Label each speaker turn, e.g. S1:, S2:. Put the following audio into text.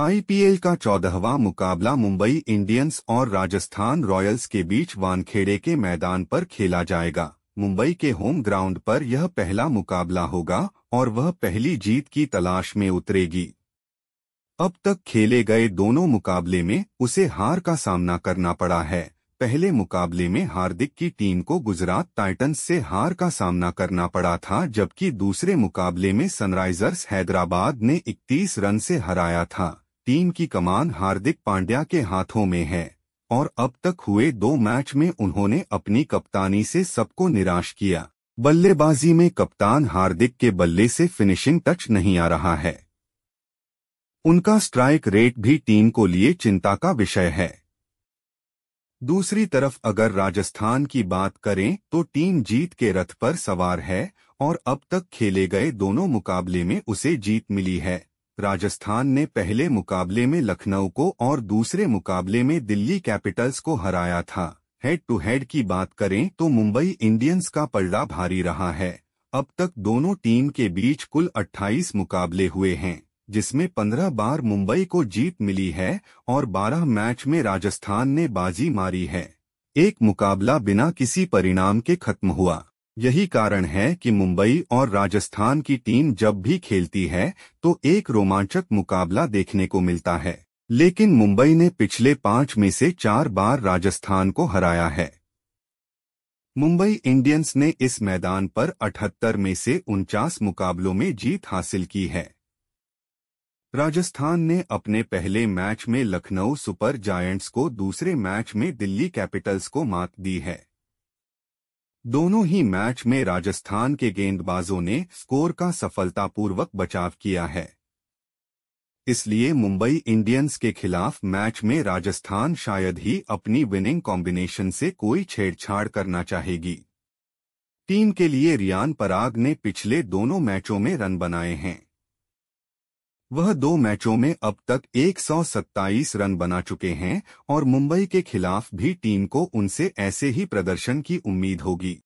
S1: IPL का चौदहवा मुकाबला Mumbai Indians और राजस्थान रॉयल्स के बीच वानखेड़े के मैदान पर खेला जाएगा मुंबई के होम ग्राउंड पर यह पहला मुकाबला होगा और वह पहली जीत की तलाश में उतरेगी अब तक खेले गए दोनों मुकाबले में उसे हार का सामना करना पड़ा है पहले मुकाबले में हार्दिक की टीम को गुजरात टाइटंस से हार का सामना करना पड़ा था जबकि दूसरे मुकाबले में सनराइजर्स हैदराबाद ने 31 रन से हराया था टीम की कमान हार्दिक पांड्या के हाथों में है और अब तक हुए दो मैच में उन्होंने अपनी कप्तानी से सबको निराश किया बल्लेबाजी में कप्तान हार्दिक के बल्ले से फिनिशिंग टच नहीं आ रहा है उनका स्ट्राइक रेट भी टीम को लिए चिंता का विषय है दूसरी तरफ अगर राजस्थान की बात करें तो टीम जीत के रथ पर सवार है और अब तक खेले गए दोनों मुकाबले में उसे जीत मिली है राजस्थान ने पहले मुकाबले में लखनऊ को और दूसरे मुकाबले में दिल्ली कैपिटल्स को हराया था हेड टू हेड की बात करें तो मुंबई इंडियंस का पलड़ा भारी रहा है अब तक दोनों टीम के बीच कुल 28 मुकाबले हुए हैं जिसमें 15 बार मुंबई को जीत मिली है और 12 मैच में राजस्थान ने बाजी मारी है एक मुकाबला बिना किसी परिणाम के खत्म हुआ यही कारण है कि मुंबई और राजस्थान की टीम जब भी खेलती है तो एक रोमांचक मुकाबला देखने को मिलता है लेकिन मुंबई ने पिछले पांच में से चार बार राजस्थान को हराया है मुंबई इंडियंस ने इस मैदान पर 78 में से उनचास मुकाबलों में जीत हासिल की है राजस्थान ने अपने पहले मैच में लखनऊ सुपर जायंट्स को दूसरे मैच में दिल्ली कैपिटल्स को मात दी है दोनों ही मैच में राजस्थान के गेंदबाजों ने स्कोर का सफलतापूर्वक बचाव किया है इसलिए मुंबई इंडियंस के खिलाफ मैच में राजस्थान शायद ही अपनी विनिंग कॉम्बिनेशन से कोई छेड़छाड़ करना चाहेगी टीम के लिए रियान पराग ने पिछले दोनों मैचों में रन बनाए हैं वह दो मैचों में अब तक 127 रन बना चुके हैं और मुंबई के खिलाफ भी टीम को उनसे ऐसे ही प्रदर्शन की उम्मीद होगी